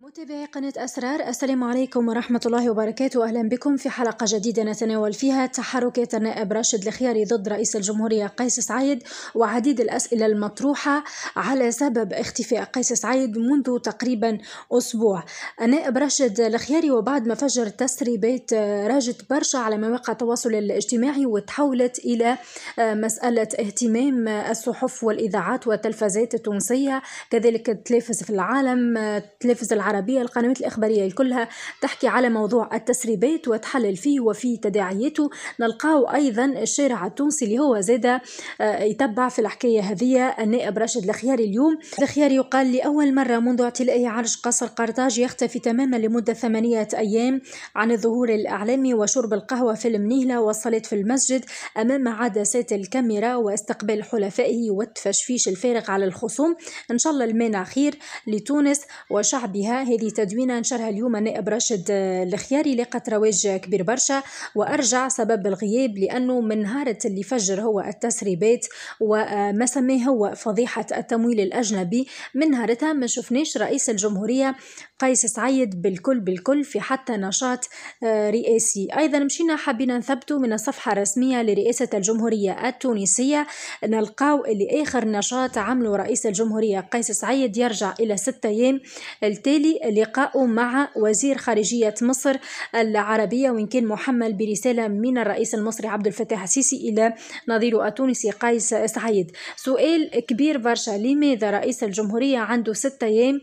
متابعي قناة أسرار السلام عليكم ورحمة الله وبركاته أهلا بكم في حلقة جديدة نتناول فيها تحركات النائب راشد الخياري ضد رئيس الجمهورية قيس سعيد وعديد الأسئلة المطروحة على سبب اختفاء قيس سعيد منذ تقريبا أسبوع النائب راشد الخياري وبعد ما فجر تسريبات راجت برشا على مواقع التواصل الاجتماعي وتحولت إلى مسألة اهتمام الصحف والإذاعات والتلفزيات التونسية كذلك تلفز في العالم تلفز العالم العربية القنوات الإخبارية كلها تحكي على موضوع التسريبات وتحلل فيه وفي تداعياته نلقاو أيضا الشارع التونسي اللي هو زاد آه، يتبع في الحكاية هذه النائب راشد الخياري اليوم الخياري يقال لأول مرة منذ اعتلاء عرش قصر قرطاج يختفي تماما لمدة ثمانية أيام عن الظهور الإعلامي وشرب القهوة في المنيلة والصلاة في المسجد أمام عدسات الكاميرا واستقبال حلفائه والتفشفيش الفارغ على الخصوم إن شاء الله المانع خير لتونس وشعبها هذه تدوينه نشرها اليوم نائب راشد آه، الخياري لقت رواج كبير برشا وارجع سبب الغياب لانه من نهار اللي فجر هو التسريبات وما سماه هو فضيحه التمويل الاجنبي من نهارتها ما شفناش رئيس الجمهوريه قيس سعيد بالكل بالكل في حتى نشاط آه، رئاسي ايضا مشينا حبينا نثبتوا من الصفحه الرسميه لرئاسه الجمهوريه التونسيه نلقاو اللي اخر نشاط عمله رئيس الجمهوريه قيس سعيد يرجع الى ستة ايام التالي التالي لقاء مع وزير خارجية مصر العربية وإن كان محمل برسالة من الرئيس المصري عبد الفتاح السيسي إلى نظيره التونسي قيس سعيد سؤال كبير برشا لماذا رئيس الجمهورية عنده ستة أيام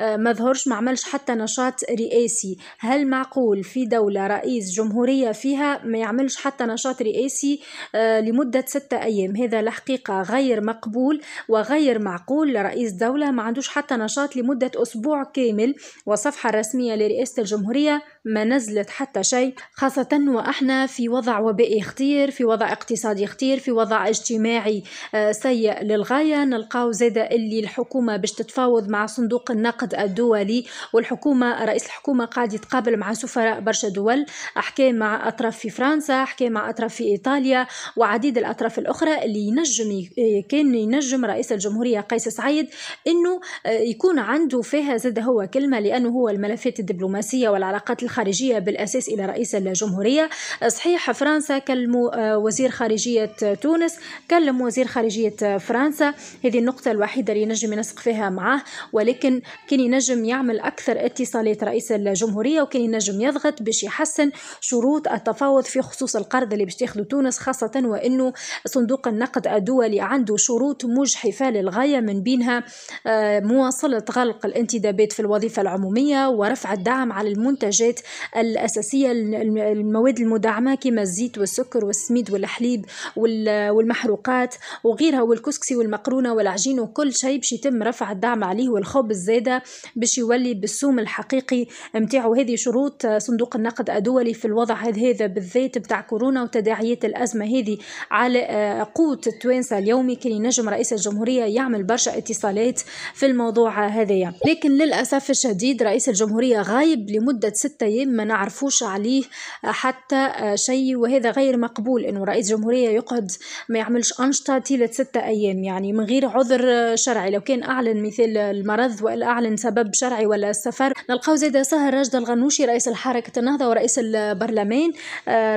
آه، ما ظهرش ما عملش حتى نشاط رئاسي هل معقول في دولة رئيس جمهورية فيها ما يعملش حتى نشاط رئاسي آه، لمدة ستة أيام هذا الحقيقة غير مقبول وغير معقول رئيس دولة ما عندوش حتى نشاط لمدة أسبوع كامل كامل وصفحة رسمية لرئاسة الجمهورية ما نزلت حتى شيء خاصة وإحنا في وضع وبائي خطير في وضع اقتصادي خطير في وضع اجتماعي آه، سيء للغاية نلقاو زادة اللي الحكومة باش تتفاوض مع صندوق النقد الدولي والحكومة رئيس الحكومة قاعد يتقابل مع سفراء برشا دول حكى مع أطراف في فرنسا حكى مع أطراف في إيطاليا وعديد الأطراف الأخرى اللي ينجم آه، كان ينجم رئيس الجمهورية قيس سعيد أنه آه، يكون عنده فيها زادة هو الكلمة لأنه هو الملفات الدبلوماسية والعلاقات الخارجية بالأساس إلى رئيس الجمهورية صحيح فرنسا كلموا آه، وزير خارجية تونس كلم وزير خارجية فرنسا هذه النقطة الوحيدة اللي ينجم ينسق فيها معاه ولكن كان ينجم يعمل أكثر اتصالات رئيس الجمهورية وكان ينجم يضغط باش يحسن شروط التفاوض في خصوص القرض اللي باش تاخذه تونس خاصة وأنه صندوق النقد الدولي عنده شروط مجحفة للغاية من بينها آه، مواصلة غلق الانتدابات في الوظيفة الوظيفة العمومية ورفع الدعم على المنتجات الأساسية المواد المدعمة كما الزيت والسكر والسميد والحليب والمحروقات وغيرها والكسكسي والمقرونة والعجين وكل شيء باش يتم رفع الدعم عليه والخبز زادة باش يولي بالسوم الحقيقي نتاعو هذه شروط صندوق النقد الدولي في الوضع هذا بالذات بتاع كورونا وتداعيات الأزمة هذه على آه، قوة التوانسة اليومي كان ينجم رئيس الجمهورية يعمل برشا اتصالات في الموضوع هذايا لكن للأسف الشديد رئيس الجمهورية غايب لمدة ستة أيام ما نعرفوش عليه حتى شيء وهذا غير مقبول أنه رئيس جمهورية يقعد ما يعملش أنشطة طيلة ستة أيام يعني من غير عذر شرعي لو كان أعلن مثال المرض ولا أعلن سبب شرعي ولا السفر نلقاو زيد سهر رجد الغنوشي رئيس حركة النهضة ورئيس البرلمان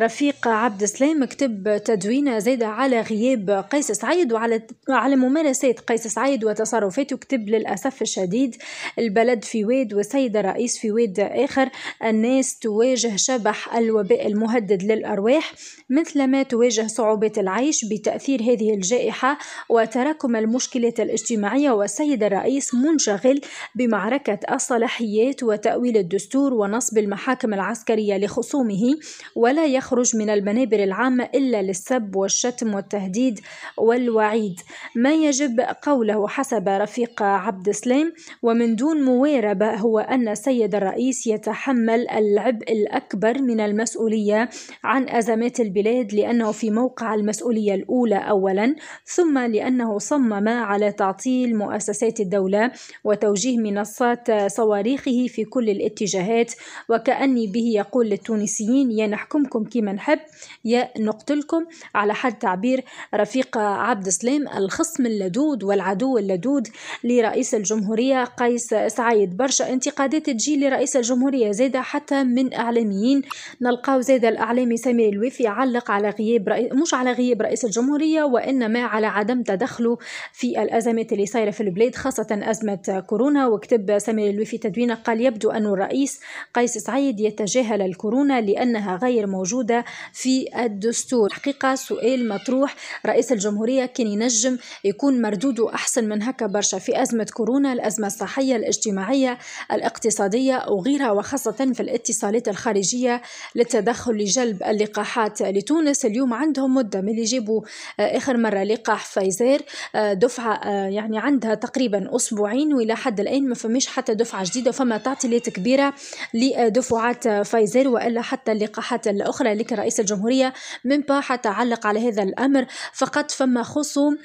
رفيق عبد السلام كتب تدوينة زيد على غياب قيس سعيد وعلى على ممارسات قيس سعيد وتصرفاته كتب للأسف الشديد البلد في في واد وسيد رئيس في واد آخر الناس تواجه شبح الوباء المهدد للأرواح مثلما تواجه صعوبات العيش بتأثير هذه الجائحة وتراكم المشكلات الاجتماعية والسيد الرئيس منشغل بمعركة الصلاحيات وتأويل الدستور ونصب المحاكم العسكرية لخصومه ولا يخرج من المنابر العامة إلا للسب والشتم والتهديد والوعيد ما يجب قوله حسب رفيق عبد السلام ومن دون موارد الغرباء هو أن السيد الرئيس يتحمل العبء الأكبر من المسؤولية عن أزمات البلاد لأنه في موقع المسؤولية الأولى أولا ثم لأنه صمم على تعطيل مؤسسات الدولة وتوجيه منصات صواريخه في كل الاتجاهات وكأني به يقول للتونسيين يا نحكمكم كما نحب يا نقتلكم على حد تعبير رفيق عبد السلام الخصم اللدود والعدو اللدود لرئيس الجمهورية قيس سعيد برشا انتقادات تجي لرئيس الجمهورية زاده حتى من إعلاميين نلقاو زاده الإعلامي سمير الوفي يعلق على غياب رئي... مش على غياب رئيس الجمهورية وإنما على عدم تدخله في الأزمات اللي صايرة في البلاد خاصة أزمة كورونا وكتب سمير الوفي تدوينه قال يبدو أن الرئيس قيس سعيد يتجاهل الكورونا لأنها غير موجودة في الدستور حقيقة سؤال مطروح رئيس الجمهورية كان ينجم يكون مردوده أحسن من هكا برشا في أزمة كورونا الأزمة الصحية الاجتماعية الاقتصادية وغيرها وخاصة في الاتصالات الخارجية للتدخل لجلب اللقاحات لتونس اليوم عندهم مدة من اللي جابوا آه، آخر مرة لقاح فايزر آه، دفعة آه، يعني عندها تقريبا أسبوعين وإلى حد الآن ما فماش حتى دفعة جديدة فما تعطيلات كبيرة لدفعات فايزر وإلا حتى اللقاحات الأخرى لكن رئيس الجمهورية من حتى علق على هذا الأمر فقط فما خصوم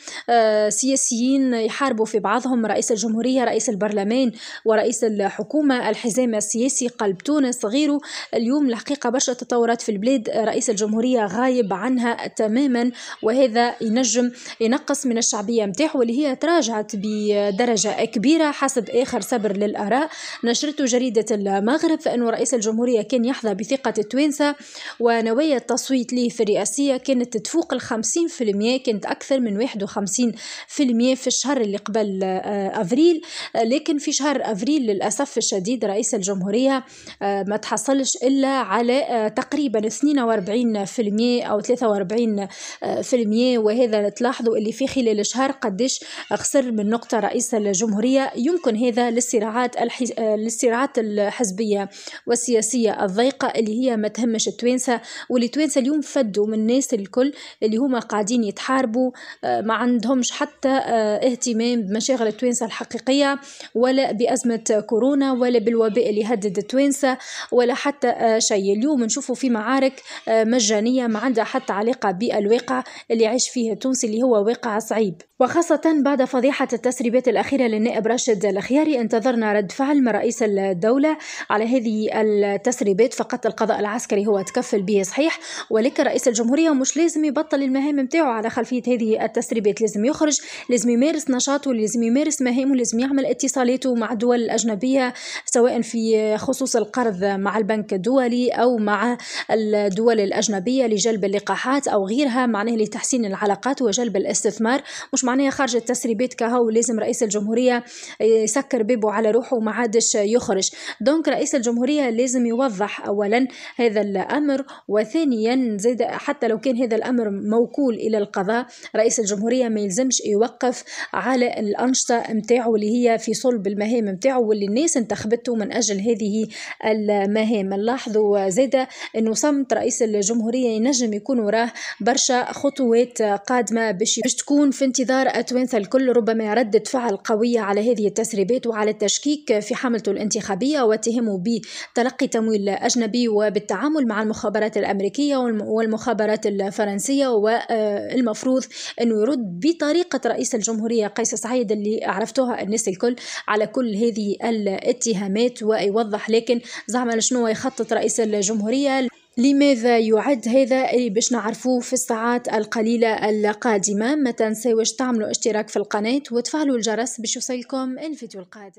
سياسيين يحاربوا في بعضهم رئيس الجمهورية رئيس البرلمان ورئيس رئيس الحكومة الحزام السياسي قلب تونس غيره اليوم الحقيقة برشا تطورات في البلاد رئيس الجمهورية غايب عنها تماما وهذا ينجم ينقص من الشعبية متاعه واللي هي تراجعت بدرجة كبيرة حسب آخر سبر للآراء نشرته جريدة المغرب فإن رئيس الجمهورية كان يحظى بثقة التوانسة ونوايا التصويت ليه في الرئاسية كانت تفوق الخمسين في المية كانت أكثر من واحد وخمسين في المية في الشهر اللي قبل آه، أفريل لكن في شهر أفريل للأسف الشديد رئيس الجمهورية آه، ما تحصلش إلا على آه، تقريبا 42% أو 43% وهذا تلاحظوا اللي في خلال شهر قديش خسر من نقطة رئيس الجمهورية يمكن هذا للصراعات الحز... آه، للصراعات الحزبية والسياسية الضيقة اللي هي ما تهمش التوانسة والتوانسة اليوم فدوا من الناس الكل اللي هما قاعدين يتحاربوا ما عندهمش حتى اهتمام بمشاغل التوانسة الحقيقية ولا بأزمة كورونا ولا بالوباء اللي هدد توانسة ولا حتى آه، شيء اليوم نشوفوا في معارك آه، مجانية ما عندها حتى علاقة بالواقع اللي عايش فيه التونسي اللي هو واقع صعيب وخاصة بعد فضيحة التسريبات الأخيرة للنائب راشد الخياري انتظرنا رد فعل من رئيس الدولة على هذه التسريبات فقط القضاء العسكري هو تكفل به صحيح ولكن رئيس الجمهورية مش لازم يبطل المهام متاعه على خلفية هذه التسريبات لازم يخرج لازم يمارس نشاطه لازم يمارس مهامه لازم يعمل اتصالاته مع الدول الأجنبية الأجنبية سواء في خصوص القرض مع البنك الدولي أو مع الدول الأجنبية لجلب اللقاحات أو غيرها معناه لتحسين العلاقات وجلب الاستثمار مش معناها خارج التسريبات كهو لازم رئيس الجمهورية يسكر بيبه على روحه وما عادش يخرج دونك رئيس الجمهورية لازم يوضح أولا هذا الأمر وثانيا زاد حتى لو كان هذا الأمر موكول إلى القضاء رئيس الجمهورية ما يلزمش يوقف على الأنشطة متاعه اللي هي في صلب المهام متاعه واللي الناس انتخبته من أجل هذه المهام نلاحظوا زادة أنه صمت رئيس الجمهورية ينجم يكون وراه برشا خطوات قادمة باش تكون في انتظار أتوانسة الكل ربما ردة فعل قوية على هذه التسريبات وعلى التشكيك في حملته الانتخابية واتهمه بتلقي تمويل أجنبي وبالتعامل مع المخابرات الأمريكية والمخابرات الفرنسية والمفروض أنه يرد بطريقة رئيس الجمهورية قيس سعيد اللي عرفتوها الناس الكل على كل هذه الاتهامات ويوضح لكن زعما شنو يخطط رئيس الجمهورية لماذا يعد هذا اللي باش نعرفوه في الساعات القليلة القادمة ما تنساوش تعملوا اشتراك في القناة وتفعلوا الجرس باش يوصلكم الفيديو القادم